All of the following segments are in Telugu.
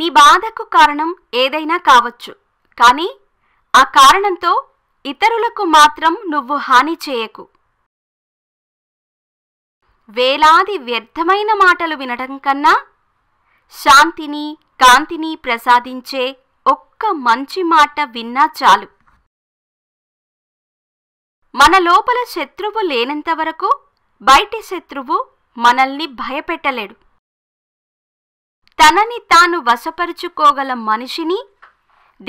నీ బాధకు కారణం ఏదైనా కావచ్చు కానీ ఆ కారణంతో ఇతరులకు మాత్రం నువ్వు హాని చేయకు వేలాది వ్యర్థమైన మాటలు వినడం కన్నా శాంతిని కాంతిని ప్రసాదించే ఒక్క మంచి మాట విన్నా చాలు మన లోపల శత్రువు లేనంతవరకు బయటి శత్రువు మనల్ని భయపెట్టలేడు తనని తాను వశపరుచుకోగల మనిషిని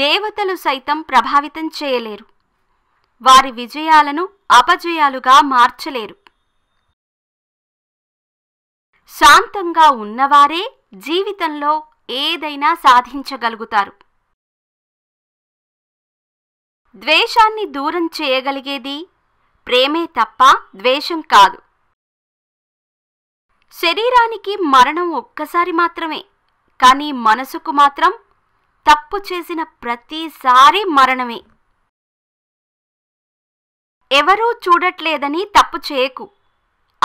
దేవతలు సైతం ప్రభావితం చేయలేరు వారి విజయాలను అపజయాలుగా మార్చలేరు శాంతంగా ఉన్నవారే జీవితంలో ఏదైనా సాధించగలుగుతారు ద్వేషాన్ని దూరం చేయగలిగేది ప్రేమే తప్ప ద్వేషం కాదు శరీరానికి మరణం ఒక్కసారి మాత్రమే కానీ మనసుకు మాత్రం తప్పు చేసిన ప్రతిసారి మరణమే ఎవరూ చూడట్లేదని తప్పు చేయకు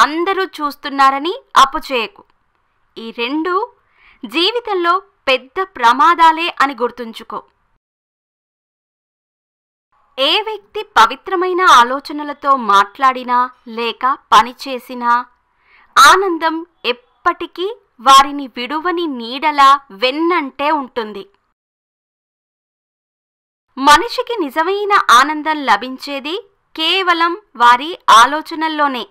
అందరూ చూస్తున్నారని అప్పు చేయకు ఈ రెండు జీవితంలో పెద్ద ప్రమాదాలే అని గుర్తుంచుకో ఏ వ్యక్తి పవిత్రమైన ఆలోచనలతో మాట్లాడినా లేక పనిచేసినా ఆనందం ఎప్పటికీ వారిని విడువని నీడలా వెన్నంటే ఉంటుంది మనిషికి నిజమైన ఆనందం లభించేది కేవలం వారి ఆలోచనల్లోనే